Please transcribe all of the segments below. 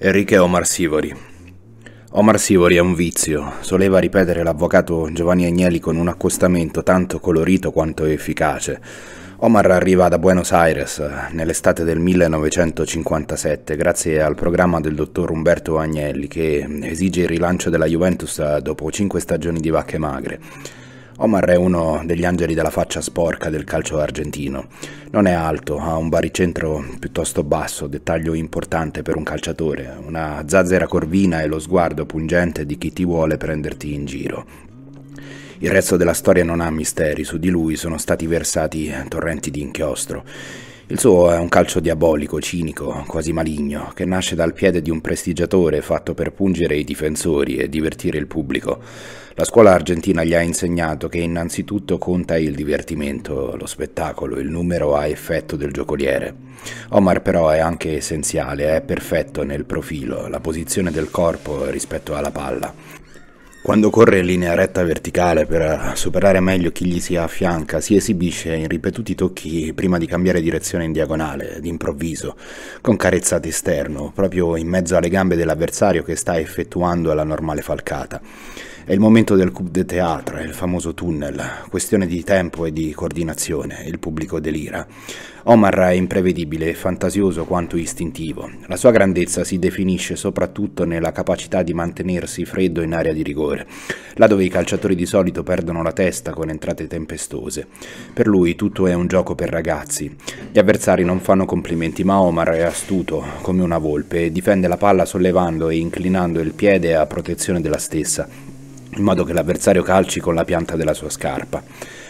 Enrique Omar Sivori. Omar Sivori è un vizio, soleva ripetere l'avvocato Giovanni Agnelli con un accostamento tanto colorito quanto efficace. Omar arriva da Buenos Aires eh, nell'estate del 1957 grazie al programma del dottor Umberto Agnelli che esige il rilancio della Juventus eh, dopo cinque stagioni di vacche magre. Omar è uno degli angeli della faccia sporca del calcio argentino. Non è alto, ha un baricentro piuttosto basso, dettaglio importante per un calciatore, una zazzera corvina e lo sguardo pungente di chi ti vuole prenderti in giro. Il resto della storia non ha misteri, su di lui sono stati versati torrenti di inchiostro. Il suo è un calcio diabolico, cinico, quasi maligno, che nasce dal piede di un prestigiatore fatto per pungere i difensori e divertire il pubblico. La scuola argentina gli ha insegnato che innanzitutto conta il divertimento, lo spettacolo, il numero a effetto del giocoliere. Omar però è anche essenziale, è perfetto nel profilo, la posizione del corpo rispetto alla palla. Quando corre in linea retta verticale per superare meglio chi gli si affianca, si esibisce in ripetuti tocchi prima di cambiare direzione in diagonale, d'improvviso, con carezzate esterno, proprio in mezzo alle gambe dell'avversario che sta effettuando la normale falcata. È il momento del coup de théâtre, il famoso tunnel, questione di tempo e di coordinazione, il pubblico delira. Omar è imprevedibile e fantasioso quanto istintivo. La sua grandezza si definisce soprattutto nella capacità di mantenersi freddo in area di rigore, là dove i calciatori di solito perdono la testa con entrate tempestose. Per lui tutto è un gioco per ragazzi. Gli avversari non fanno complimenti, ma Omar è astuto come una volpe e difende la palla sollevando e inclinando il piede a protezione della stessa in modo che l'avversario calci con la pianta della sua scarpa.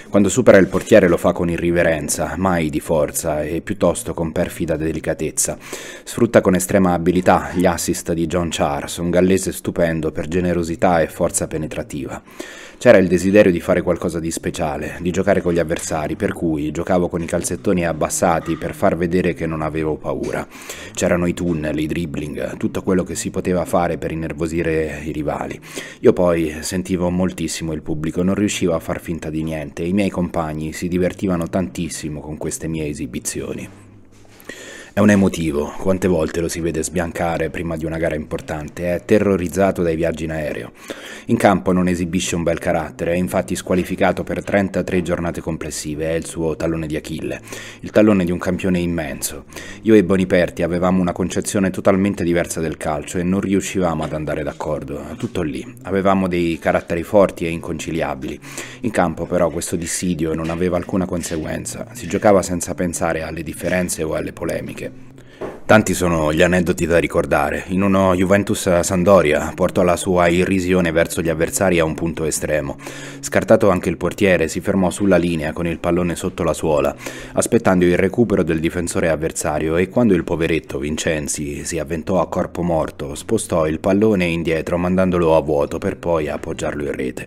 Quando supera il portiere lo fa con irriverenza, mai di forza e piuttosto con perfida delicatezza. Sfrutta con estrema abilità gli assist di John Charles, un gallese stupendo per generosità e forza penetrativa. C'era il desiderio di fare qualcosa di speciale, di giocare con gli avversari, per cui giocavo con i calzettoni abbassati per far vedere che non avevo paura. C'erano i tunnel, i dribbling, tutto quello che si poteva fare per innervosire i rivali. Io poi sentivo moltissimo il pubblico, non riuscivo a far finta di niente, i miei compagni si divertivano tantissimo con queste mie esibizioni. È un emotivo, quante volte lo si vede sbiancare prima di una gara importante, è terrorizzato dai viaggi in aereo. In campo non esibisce un bel carattere, è infatti squalificato per 33 giornate complessive, è il suo tallone di Achille, il tallone di un campione immenso. Io e Boniperti avevamo una concezione totalmente diversa del calcio e non riuscivamo ad andare d'accordo, tutto lì. Avevamo dei caratteri forti e inconciliabili. In campo però questo dissidio non aveva alcuna conseguenza, si giocava senza pensare alle differenze o alle polemiche. Italie. Tanti sono gli aneddoti da ricordare. In uno Juventus-Sandoria portò la sua irrisione verso gli avversari a un punto estremo. Scartato anche il portiere, si fermò sulla linea con il pallone sotto la suola, aspettando il recupero del difensore avversario e quando il poveretto Vincenzi si avventò a corpo morto, spostò il pallone indietro mandandolo a vuoto per poi appoggiarlo in rete.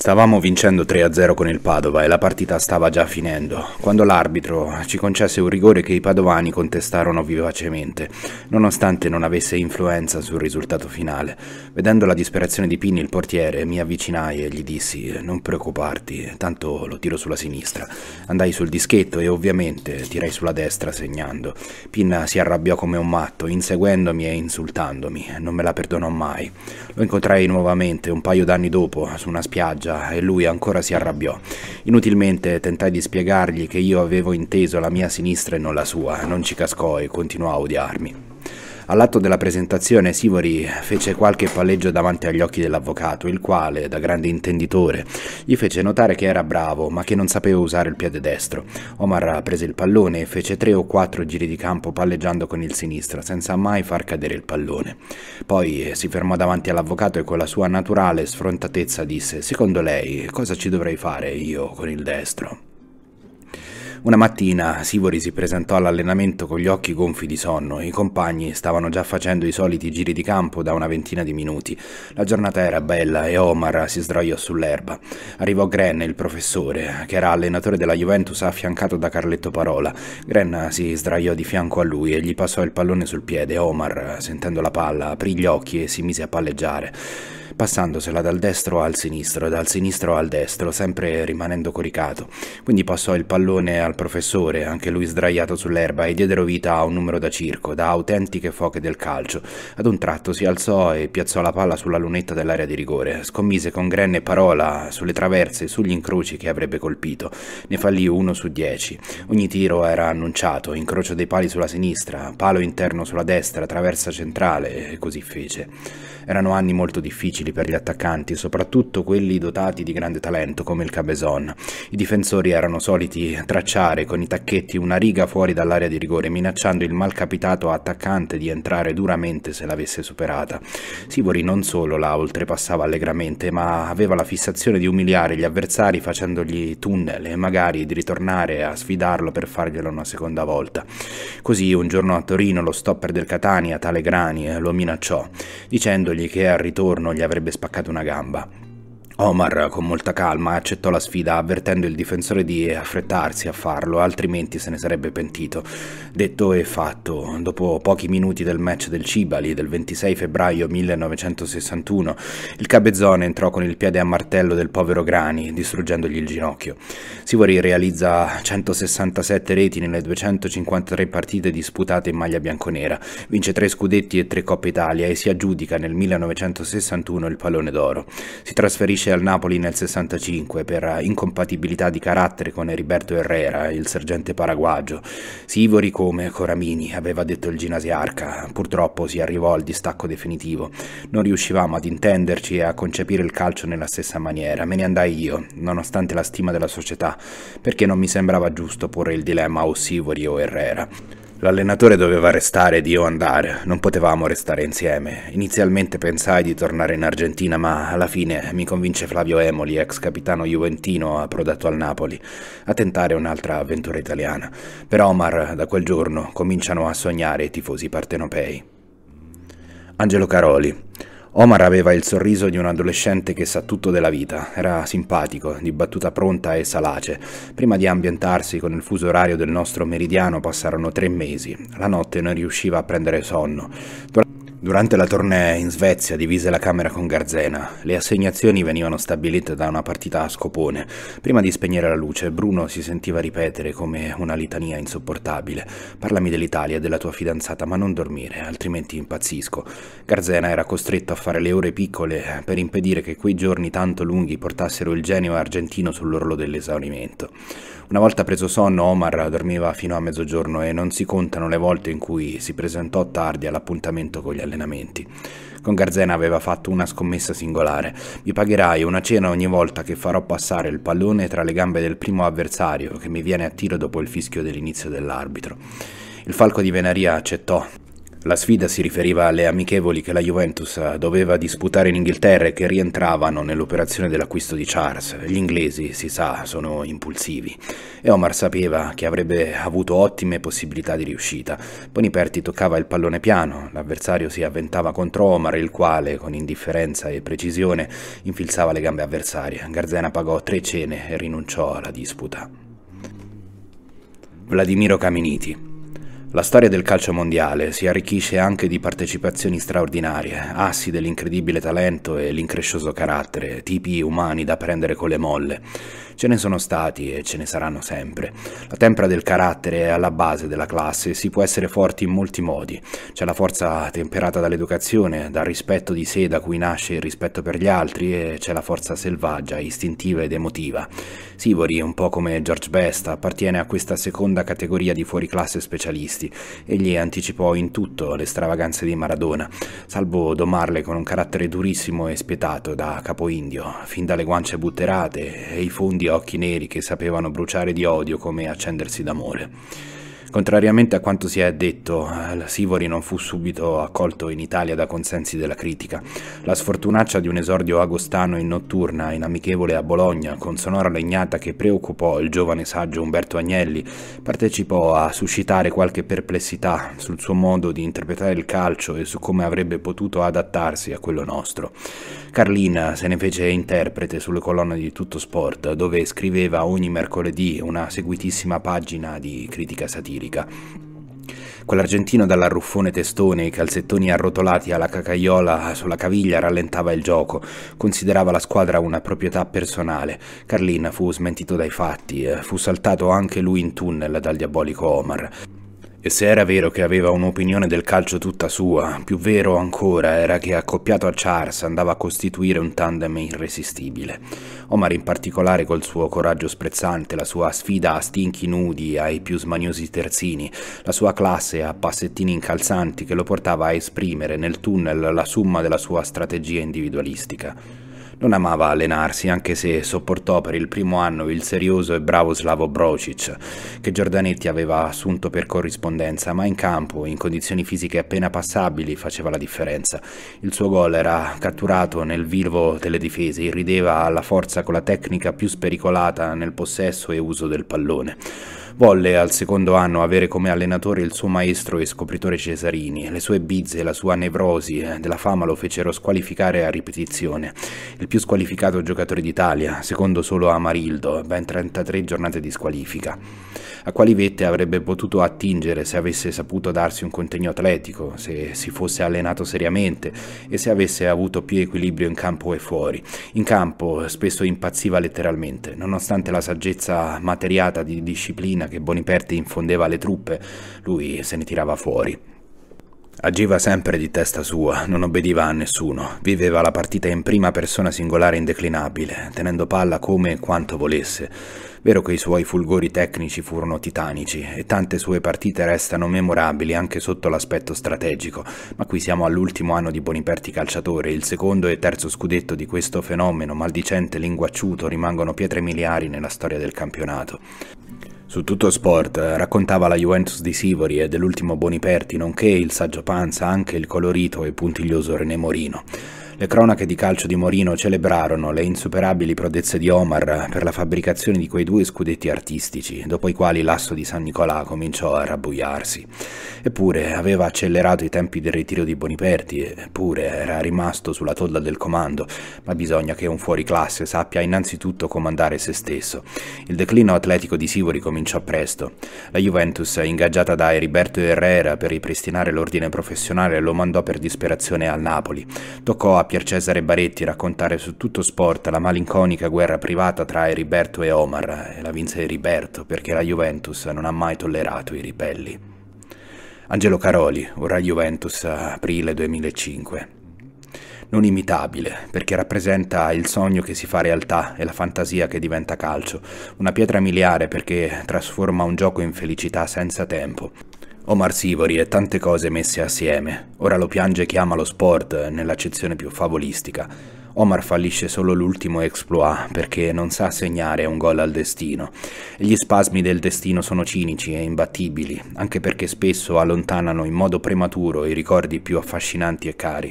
Stavamo vincendo 3-0 con il Padova e la partita stava già finendo, quando l'arbitro ci concesse un rigore che i padovani contestarono vivacemente, nonostante non avesse influenza sul risultato finale. Vedendo la disperazione di Pini, il portiere, mi avvicinai e gli dissi non preoccuparti, tanto lo tiro sulla sinistra. Andai sul dischetto e ovviamente tirai sulla destra segnando. Pin si arrabbiò come un matto, inseguendomi e insultandomi, non me la perdonò mai. Lo incontrai nuovamente un paio d'anni dopo su una spiaggia scusa e lui ancora si arrabbiò. Inutilmente tentai di spiegargli che io avevo inteso la mia sinistra e non la sua, non ci cascò e continuò a odiarmi. All'atto della presentazione Sivori fece qualche palleggio davanti agli occhi dell'avvocato, il quale, da grande intenditore, gli fece notare che era bravo, ma che non sapeva usare il piede destro. Omar prese il pallone e fece tre o quattro giri di campo palleggiando con il sinistro, senza mai far cadere il pallone. Poi eh, si fermò davanti all'avvocato e con la sua naturale sfrontatezza disse: "Secondo lei cosa ci dovrei fare io con il destro?" Una mattina Sivori si presentò all'allenamento con gli occhi gonfi di sonno. I compagni stavano già facendo i soliti giri di campo da una ventina di minuti. La giornata era bella e Omar si sdraiò sull'erba. Arrivò Gren, il professore, che era allenatore della Juventus affiancato da Carletto Parola. Gren si sdraiò di fianco a lui e gli passò il pallone sul piede. Omar, sentendo la palla, aprì gli occhi e si mise a palleggiare passandosela dal destro al sinistro dal sinistro al destro, sempre rimanendo coricato. Quindi passò il pallone al professore, anche lui sdraiato sull'erba, e diedero vita a un numero da circo, da autentiche foche del calcio. Ad un tratto si alzò e piazzò la palla sulla lunetta dell'area di rigore, scommise con grenne parola sulle traverse e sugli incroci che avrebbe colpito. Ne fallì uno su dieci. Ogni tiro era annunciato, incrocio dei pali sulla sinistra, palo interno sulla destra, traversa centrale, e così fece. Erano anni molto difficili per gli attaccanti, soprattutto quelli dotati di grande talento come il Cabezon. I difensori erano soliti tracciare con i tacchetti una riga fuori dall'area di rigore, minacciando il malcapitato attaccante di entrare duramente se l'avesse superata. Sivori non solo la oltrepassava allegramente, ma aveva la fissazione di umiliare gli avversari facendogli tunnel e magari di ritornare a sfidarlo per farglielo una seconda volta. Così un giorno a Torino lo stopper del Catania, tale Grani, lo minacciò, dicendogli che al ritorno gli avrebbe spaccato una gamba. Omar, con molta calma, accettò la sfida avvertendo il difensore di affrettarsi a farlo, altrimenti se ne sarebbe pentito. Detto e fatto, dopo pochi minuti del match del Cibali del 26 febbraio 1961, il cabezzone entrò con il piede a martello del povero Grani, distruggendogli il ginocchio. Sivori realizza 167 reti nelle 253 partite disputate in maglia bianconera, vince 3 scudetti e 3 Coppe Italia e si aggiudica nel 1961 il pallone d'oro. Si trasferisce invece al Napoli nel 65 per incompatibilità di carattere con Heriberto Herrera, il sergente paraguagio. Sivori come Coramini aveva detto il ginasiarca, purtroppo si arrivò al distacco definitivo. Non riuscivamo ad intenderci e a concepire il calcio nella stessa maniera. Me ne andai io, nonostante la stima della società, perché non mi sembrava giusto porre il dilemma o Sivori o Herrera. L'allenatore doveva restare ed io andare, non potevamo restare insieme. Inizialmente pensai di tornare in Argentina, ma alla fine mi convince Flavio Emoli, ex capitano juventino approdato al Napoli, a tentare un'altra avventura italiana. Per Omar, da quel giorno, cominciano a sognare i tifosi partenopei. Angelo Caroli Omar aveva il sorriso di un adolescente che sa tutto della vita, era simpatico, di battuta pronta e salace. Prima di ambientarsi con il fuso orario del nostro meridiano passarono tre mesi, la notte non riusciva a prendere sonno. Durante Durante la tournée in Svezia divise la Camera con Garzena. Le assegnazioni venivano stabilite da una partita a scopone. Prima di spegnere la luce, Bruno si sentiva ripetere come una litania insopportabile. Parlami dell'Italia della tua fidanzata, ma non dormire, altrimenti impazzisco. Garzena era costretto a fare le ore piccole eh, per impedire che quei giorni tanto lunghi portassero il genio argentino sull'orlo dell'esaurimento. Una volta preso sonno, Omar dormiva fino a mezzogiorno e non si contano le volte in cui si presentò tardi all'appuntamento con gli allenatori allenamenti. Con Garzena aveva fatto una scommessa singolare. Mi pagherai una cena ogni volta che farò passare il pallone tra le gambe del primo avversario che mi viene a tiro dopo il fischio dell'inizio dell'arbitro. Il falco di Venaria accettò, la sfida si riferiva alle amichevoli che la Juventus doveva disputare in Inghilterra e che rientravano nell'operazione dell'acquisto di Charles. Gli inglesi, si sa, sono impulsivi e Omar sapeva che avrebbe avuto ottime possibilità di riuscita. Boniperti toccava il pallone piano, l'avversario si avventava contro Omar, il quale, con indifferenza e precisione, infilzava le gambe avversarie. Garzena pagò tre cene e rinunciò alla disputa. Vladimiro Caminiti la storia del calcio mondiale si arricchisce anche di partecipazioni straordinarie, assi dell'incredibile talento e l'increscioso carattere, tipi umani da prendere con le molle. Ce ne sono stati e ce ne saranno sempre. La tempra del carattere è alla base della classe, e si può essere forti in molti modi. C'è la forza temperata dall'educazione, dal rispetto di sé da cui nasce il rispetto per gli altri e c'è la forza selvaggia, istintiva ed emotiva. Sivori, un po' come George Best, appartiene a questa seconda categoria di fuoriclasse specialisti testi. Egli anticipò in tutto le stravaganze di Maradona, salvo domarle con un carattere durissimo e spietato da capo indio, fin dalle guance butterate e i fondi occhi neri che sapevano bruciare di odio come accendersi d'amore. Contrariamente a quanto si è detto, eh, la Sivori non fu subito accolto in Italia da consensi della critica. La sfortunaccia di un esordio agostano in notturna, in amichevole a Bologna, con sonora legnata che preoccupò il giovane saggio Umberto Agnelli, partecipò a suscitare qualche perplessità sul suo modo di interpretare il calcio e su come avrebbe potuto adattarsi a quello nostro. Carlina se ne fece interprete sulle colonne di Tutto Sport, dove scriveva ogni mercoledì una seguitissima pagina di critica satirica satirica. Quell'argentino dall'arruffone testone e i calzettoni arrotolati alla cacaiola sulla caviglia rallentava il gioco, considerava la squadra una proprietà personale. Carlin fu smentito dai fatti, eh, fu saltato anche lui in tunnel dal diabolico Omar. E se era vero che aveva un'opinione del calcio tutta sua, più vero ancora era che accoppiato a Charles andava a costituire un tandem irresistibile. Omar in particolare col suo coraggio sprezzante, la sua sfida a stinchi nudi, ai più smaniosi terzini, la sua classe a passettini incalzanti che lo portava a esprimere nel tunnel la summa della sua strategia individualistica. Non amava allenarsi, anche se sopportò per il primo anno il serioso e bravo Slavo Brocic, che Giordanetti aveva assunto per corrispondenza, ma in campo, in condizioni fisiche appena passabili, faceva la differenza. Il suo gol era catturato nel vivo delle difese, irrideva alla forza con la tecnica più spericolata nel possesso e uso del pallone. Volle al secondo anno avere come allenatore il suo maestro e scopritore Cesarini. Le sue bizze e la sua nevrosi eh, della fama lo fecero squalificare a ripetizione. Il più squalificato giocatore d'Italia, secondo solo Amarildo, ben 33 giornate di squalifica. A quali vette avrebbe potuto attingere se avesse saputo darsi un contegno atletico, se si fosse allenato seriamente e se avesse avuto più equilibrio in campo e fuori. In campo spesso impazziva letteralmente, nonostante la saggezza materiata di disciplina adrenalina che Boniperti infondeva alle truppe, lui se ne tirava fuori. Agiva sempre di testa sua, non obbediva a nessuno, viveva la partita in prima persona singolare e indeclinabile, tenendo palla come e quanto volesse. Vero che i suoi fulgori tecnici furono titanici e tante sue partite restano memorabili anche sotto l'aspetto strategico, ma qui siamo all'ultimo anno di Boniperti calciatore, il secondo e terzo scudetto di questo fenomeno maldicente linguacciuto rimangono pietre miliari nella storia del campionato. Su tutto sport eh, raccontava la Juventus di Sivori e dell'ultimo Boniperti, nonché il saggio Panza, anche il colorito e puntiglioso René Morino. Le cronache di calcio di Morino celebrarono le insuperabili prodezze di Omar per la fabbricazione di quei due scudetti artistici, dopo i quali l'asso di San Nicolà cominciò a rabbuiarsi. Eppure aveva accelerato i tempi del ritiro di Boniperti, eppure era rimasto sulla tolla del comando, ma bisogna che un fuoriclasse sappia innanzitutto comandare se stesso. Il declino atletico di Sivori cominciò presto. La Juventus, ingaggiata da Heriberto Herrera per ripristinare l'ordine professionale, lo mandò per disperazione al Napoli. Toccò a Pier Cesare Baretti raccontare su tutto sport la malinconica guerra privata tra Eriberto e Omar, e la vinse Eriberto perché la Juventus non ha mai tollerato i ribelli. Angelo Caroli, ora Juventus, aprile 2005. Non imitabile, perché rappresenta il sogno che si fa realtà e la fantasia che diventa calcio, una pietra miliare perché trasforma un gioco in felicità senza tempo. Omar Sivori e tante cose messe assieme. Ora lo piange chi ama lo sport nell'accezione più favolistica Omar fallisce solo l'ultimo exploit perché non sa segnare un gol al destino. Gli spasmi del destino sono cinici e imbattibili, anche perché spesso allontanano in modo prematuro i ricordi più affascinanti e cari.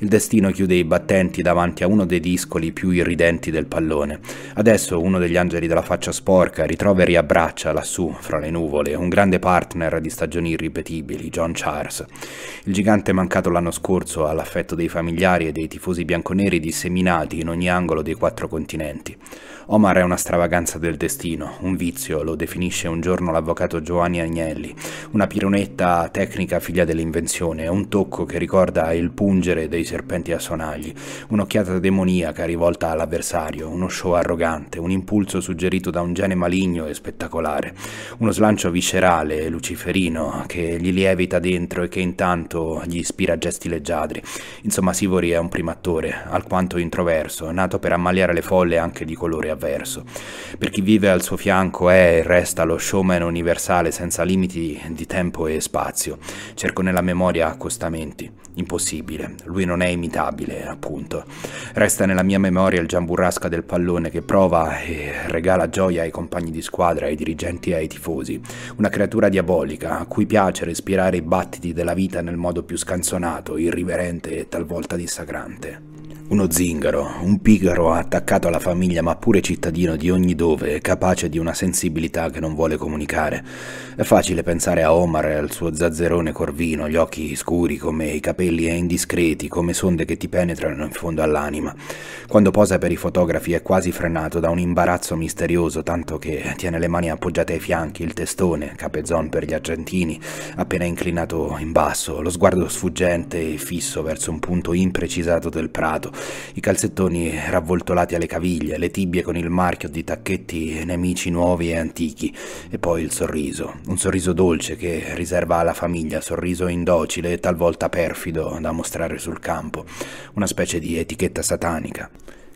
Il destino chiude i battenti davanti a uno dei discoli più irridenti del pallone. Adesso uno degli angeli della faccia sporca ritrova e riabbraccia lassù, fra le nuvole, un grande partner di stagioni irripetibili, John Charles. Il gigante mancato l'anno scorso all'affetto dei familiari e dei tifosi bianconeri disse seminati in ogni angolo dei quattro continenti. Omar è una stravaganza del destino, un vizio, lo definisce un giorno l'avvocato Giovanni Agnelli, una pironetta tecnica figlia dell'invenzione, un tocco che ricorda il pungere dei serpenti a sonagli, un'occhiata demoniaca rivolta all'avversario, uno show arrogante, un impulso suggerito da un gene maligno e spettacolare, uno slancio viscerale, luciferino, che gli lievita dentro e che intanto gli ispira gesti leggiadri. Insomma, Sivori è un primatore, alquanto tanto introverso, nato per ammaliare le folle anche di colore avverso. Per chi vive al suo fianco è e resta lo showman universale senza limiti di tempo e spazio. Cerco nella memoria accostamenti. Impossibile, lui non è imitabile, appunto. Resta nella mia memoria il giamburrasca del pallone che prova e regala gioia ai compagni di squadra, ai dirigenti e ai tifosi. Una creatura diabolica a cui piace respirare i battiti della vita nel modo più scanzonato, irriverente e talvolta dissagrante. Uno zingaro, un pigaro attaccato alla famiglia ma pure cittadino di ogni dove, capace di una sensibilità che non vuole comunicare. È facile pensare a Omar e al suo zazzerone corvino, gli occhi scuri come i capelli e indiscreti, come sonde che ti penetrano in fondo all'anima. Quando posa per i fotografi è quasi frenato da un imbarazzo misterioso, tanto che tiene le mani appoggiate ai fianchi, il testone, capezzon per gli argentini, appena inclinato in basso, lo sguardo sfuggente e fisso verso un punto imprecisato del prato i calzettoni ravvoltolati alle caviglie, le tibie con il marchio di tacchetti nemici nuovi e antichi, e poi il sorriso, un sorriso dolce che riserva alla famiglia, sorriso indocile e talvolta perfido da mostrare sul campo, una specie di etichetta satanica.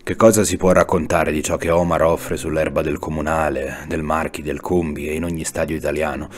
Che cosa si può raccontare di ciò che Omar offre sull'erba del comunale, del Marchi, del Combi e in ogni stadio italiano?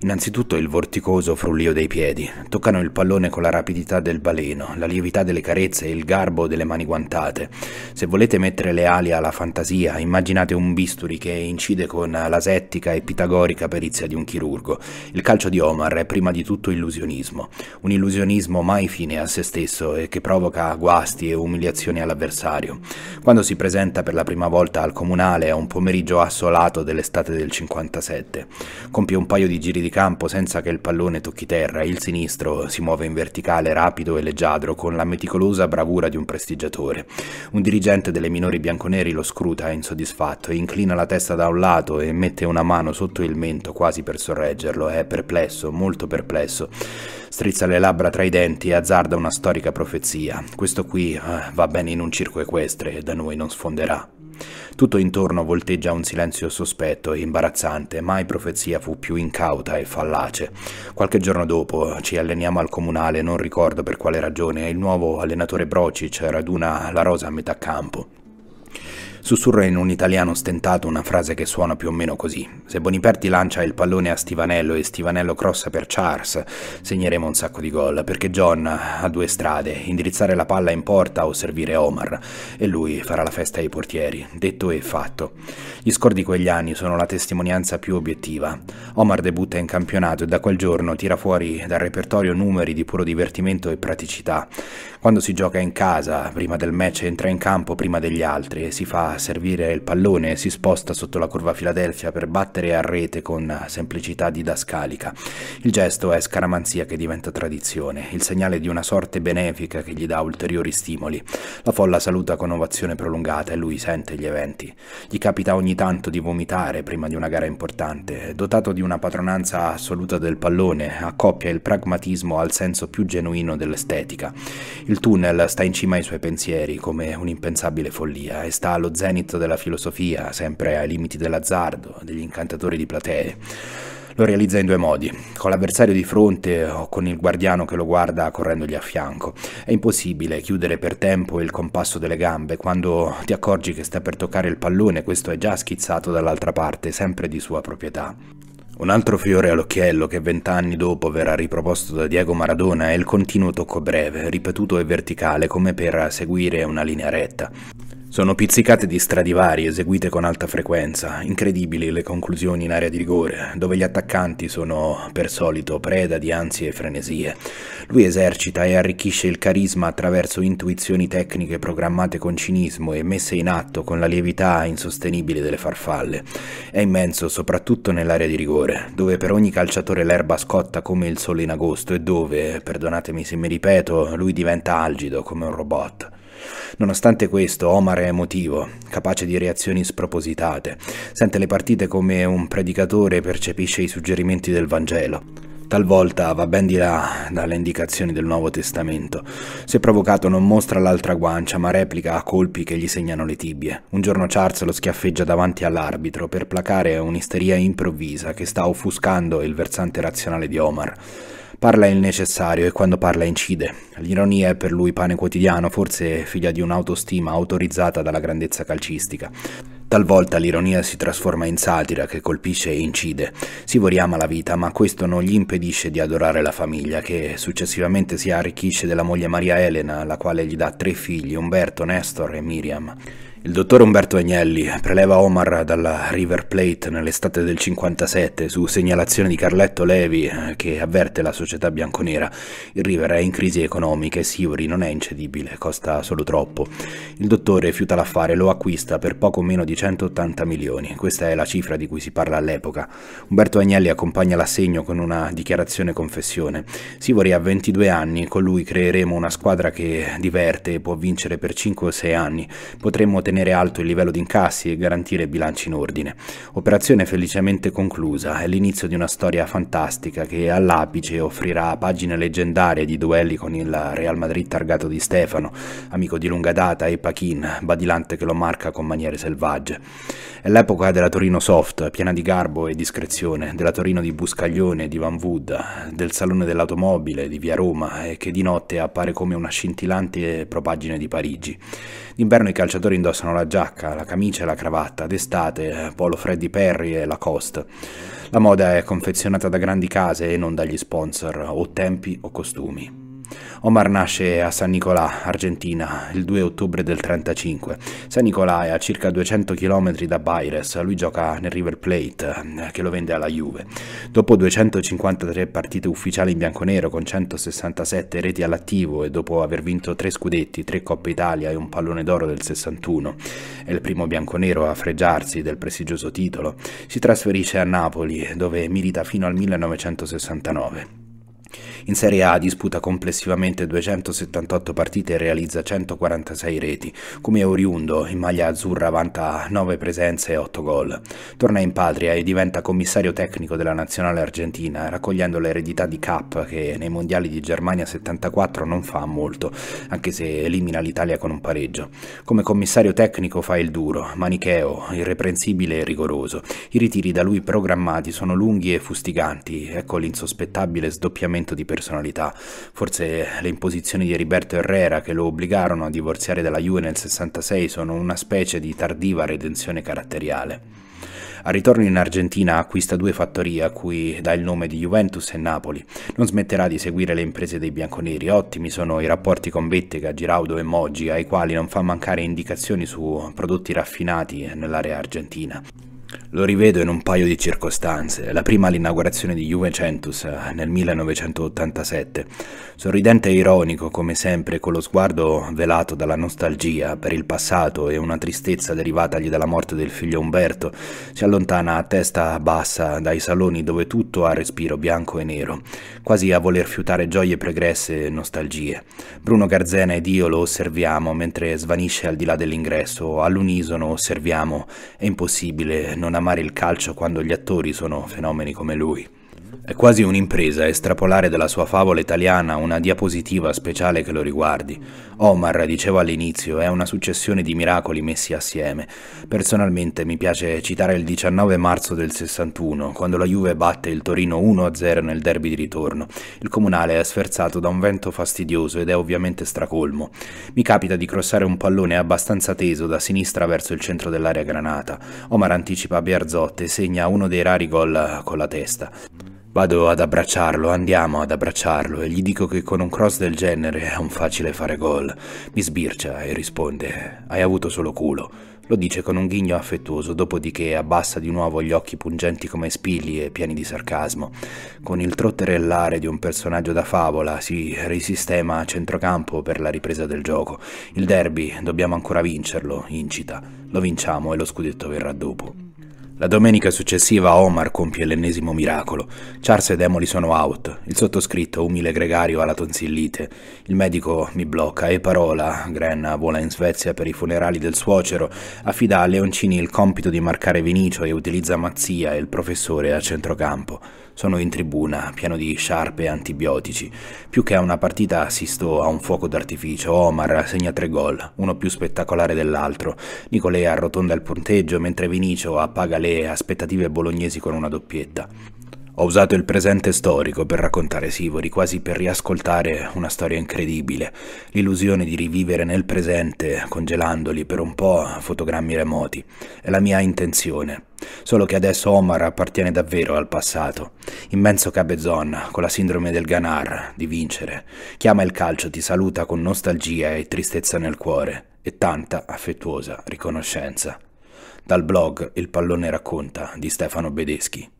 Innanzitutto il vorticoso frullio dei piedi. Toccano il pallone con la rapidità del baleno, la lievità delle carezze e il garbo delle mani guantate. Se volete mettere le ali alla fantasia, immaginate un bisturi che incide con la settica e pitagorica perizia di un chirurgo. Il calcio di Omar è prima di tutto illusionismo. Un illusionismo mai fine a se stesso e che provoca guasti e umiliazioni all'avversario. Quando si presenta per la prima volta al comunale è un pomeriggio assolato dell'estate del 57. Compie un paio di giri di campo senza che il pallone tocchi terra, il sinistro si muove in verticale rapido e leggiadro con la meticolosa bravura di un prestigiatore. Un dirigente delle minori bianconeri lo scruta insoddisfatto, inclina la testa da un lato e mette una mano sotto il mento quasi per sorreggerlo, è perplesso, molto perplesso. Strizza le labbra tra i denti e azzarda una storica profezia. Questo qui eh, va bene in un circo equestre e da noi non sfonderà. Tutto intorno volteggia un silenzio sospetto e imbarazzante, mai profezia fu più incauta e fallace. Qualche giorno dopo ci alleniamo al comunale, non ricordo per quale ragione, e il nuovo allenatore Brocic raduna la rosa a metà campo. Sussurra in un italiano stentato una frase che suona più o meno così. Se Boniperti lancia il pallone a Stivanello e Stivanello crossa per Charles, segneremo un sacco di gol, perché John ha due strade, indirizzare la palla in porta o servire Omar, e lui farà la festa ai portieri, detto e fatto. Gli scordi quegli anni sono la testimonianza più obiettiva. Omar debutta in campionato e da quel giorno tira fuori dal repertorio numeri di puro divertimento e praticità. Quando si gioca in casa, prima del match entra in campo prima degli altri e si fa servire il pallone e si sposta sotto la curva Filadelfia per battere a rete con semplicità didascalica. Il gesto è scaramanzia che diventa tradizione, il segnale di una sorte benefica che gli dà ulteriori stimoli. La folla saluta con ovazione prolungata e lui sente gli eventi. Gli capita ogni tanto di vomitare prima di una gara importante. Dotato di una padronanza assoluta del pallone, accoppia il pragmatismo al senso più genuino dell'estetica. Il tunnel sta in cima ai suoi pensieri come un'impensabile follia e sta allo zero zenit della filosofia, sempre ai limiti dell'azzardo, degli incantatori di platee. Lo realizza in due modi, con l'avversario di fronte o con il guardiano che lo guarda correndogli a fianco. È impossibile chiudere per tempo il compasso delle gambe quando ti accorgi che sta per toccare il pallone, questo è già schizzato dall'altra parte, sempre di sua proprietà. Un altro fiore all'occhiello che vent'anni dopo verrà riproposto da Diego Maradona è il continuo tocco breve, ripetuto e verticale come per seguire una linea retta. Sono pizzicate di stradivari eseguite con alta frequenza, incredibili le conclusioni in area di rigore, dove gli attaccanti sono per solito preda di ansie e frenesie. Lui esercita e arricchisce il carisma attraverso intuizioni tecniche programmate con cinismo e messe in atto con la lievità insostenibile delle farfalle. È immenso soprattutto nell'area di rigore, dove per ogni calciatore l'erba scotta come il sole in agosto e dove, perdonatemi se mi ripeto, lui diventa algido come un robot. Nonostante questo, Omar è emotivo, capace di reazioni spropositate. Sente le partite come un predicatore percepisce i suggerimenti del Vangelo. Talvolta va ben di là dalle indicazioni del Nuovo Testamento. Se provocato non mostra l'altra guancia, ma replica a colpi che gli segnano le tibie. Un giorno Charles lo schiaffeggia davanti all'arbitro per placare un'isteria improvvisa che sta offuscando il versante razionale di Omar. Parla il necessario e quando parla incide. L'ironia è per lui pane quotidiano, forse figlia di un'autostima autorizzata dalla grandezza calcistica. Talvolta l'ironia si trasforma in satira che colpisce e incide. Sivori ama la vita, ma questo non gli impedisce di adorare la famiglia, che successivamente si arricchisce della moglie Maria Elena, la quale gli dà tre figli, Umberto, Nestor e Miriam. Il dottor Umberto Agnelli preleva Omar dalla River Plate nell'estate del 57 su segnalazione di Carletto Levi eh, che avverte la società bianconera. Il River è in crisi economica e Sivori non è incedibile, costa solo troppo. Il dottore fiuta l'affare e lo acquista per poco meno di 180 milioni. Questa è la cifra di cui si parla all'epoca. Umberto Agnelli accompagna l'assegno con una dichiarazione confessione. Sivori ha 22 anni, con lui creeremo una squadra che diverte e può vincere per 5 o 6 anni. Potremmo tenere mantenere alto il livello di incassi e garantire bilanci in ordine. Operazione felicemente conclusa, è l'inizio di una storia fantastica che all'apice offrirà pagine leggendarie di duelli con il Real Madrid targato di Stefano, amico di lunga data e Pachin, badilante che lo marca con maniere selvagge. È l'epoca della Torino soft, piena di garbo e discrezione, della Torino di Buscaglione, di Van Wood, del Salone dell'Automobile, di Via Roma, e che di notte appare come una scintillante propaggine di Parigi. D'inverno i calciatori indossano indossano la giacca, la camicia e la cravatta, d'estate eh, polo Freddy Perry e Lacoste. La moda è confezionata da grandi case e non dagli sponsor o tempi o costumi. Omar nasce a San Nicolà, Argentina, il 2 ottobre del 35. San Nicolà è a circa 200 km da Baires, lui gioca nel River Plate, eh, che lo vende alla Juve. Dopo 253 partite ufficiali in bianconero con 167 reti all'attivo e dopo aver vinto 3 scudetti, 3 Coppe Italia e un pallone d'oro del 61, è il primo bianconero a freggiarsi del prestigioso titolo, si trasferisce a Napoli, dove milita fino al 1969. In Serie A disputa complessivamente 278 partite e realizza 146 reti. Come oriundo, in maglia azzurra vanta 9 presenze e 8 gol. Torna in patria e diventa commissario tecnico della nazionale argentina, raccogliendo l'eredità di Cap che nei mondiali di Germania 74 non fa molto, anche se elimina l'Italia con un pareggio. Come commissario tecnico fa il duro, manicheo, irreprensibile e rigoroso. I ritiri da lui programmati sono lunghi e fustiganti, ecco l'insospettabile sdoppiamento di pericolo personalità. Forse le imposizioni di Heriberto Herrera che lo obbligarono a divorziare dalla Juve nel 66 sono una specie di tardiva redenzione caratteriale. Al ritorno in Argentina acquista due fattorie a cui dà il nome di Juventus e Napoli. Non smetterà di seguire le imprese dei bianconeri. Ottimi sono i rapporti con Vettega, Giraudo e Moggi, ai quali non fa mancare indicazioni su prodotti raffinati nell'area argentina. Lo rivedo in un paio di circostanze, la prima all'inaugurazione di Juventus eh, nel 1987, sorridente e ironico come sempre con lo sguardo velato dalla nostalgia per il passato e una tristezza derivatagli dalla morte del figlio Umberto, si allontana a testa bassa dai saloni dove tutto ha respiro bianco e nero, quasi a voler fiutare gioie pregresse e nostalgie. Bruno Garzena ed io lo osserviamo mentre svanisce al di là dell'ingresso, all'unisono osserviamo, è impossibile non amare amare il calcio quando gli attori sono fenomeni come lui. È quasi un'impresa estrapolare dalla sua favola italiana una diapositiva speciale che lo riguardi. Omar, dicevo all'inizio, è una successione di miracoli messi assieme. Personalmente mi piace citare il 19 marzo del 61, quando la Juve batte il Torino 1-0 nel derby di ritorno. Il comunale è sferzato da un vento fastidioso ed è ovviamente stracolmo. Mi capita di crossare un pallone abbastanza teso da sinistra verso il centro dell'area granata. Omar anticipa Biarzotte e segna uno dei rari gol con la testa. Vado ad abbracciarlo, andiamo ad abbracciarlo e gli dico che con un cross del genere è un facile fare gol. Mi sbircia e risponde: Hai avuto solo culo. Lo dice con un ghigno affettuoso, dopodiché abbassa di nuovo gli occhi pungenti come spilli e pieni di sarcasmo. Con il trotterellare di un personaggio da favola si risistema a centrocampo per la ripresa del gioco. Il derby dobbiamo ancora vincerlo, incita. Lo vinciamo e lo scudetto verrà dopo. La domenica successiva Omar compie l'ennesimo miracolo. Charles ed Emily sono out. Il sottoscritto, umile gregario, ha la tonsillite. Il medico mi blocca e parola. Grenna vola in Svezia per i funerali del suocero. Affida a Leoncini il compito di marcare Vinicio e utilizza Mazzia e il professore a centrocampo. Sono in tribuna, pieno di sciarpe e antibiotici. Più che a una partita assisto a un fuoco d'artificio. Omar segna tre gol, uno più spettacolare dell'altro. Nicolea arrotonda il punteggio mentre Vinicio appaga le aspettative bolognesi con una doppietta. Ho usato il presente storico per raccontare Sivori, quasi per riascoltare una storia incredibile, l'illusione di rivivere nel presente, congelandoli per un po' fotogrammi remoti. È la mia intenzione. Solo che adesso Omar appartiene davvero al passato. Immenso cabezon, con la sindrome del ganar, di vincere. Chiama il calcio, ti saluta con nostalgia e tristezza nel cuore, e tanta affettuosa riconoscenza. Dal blog Il pallone racconta di Stefano Bedeschi.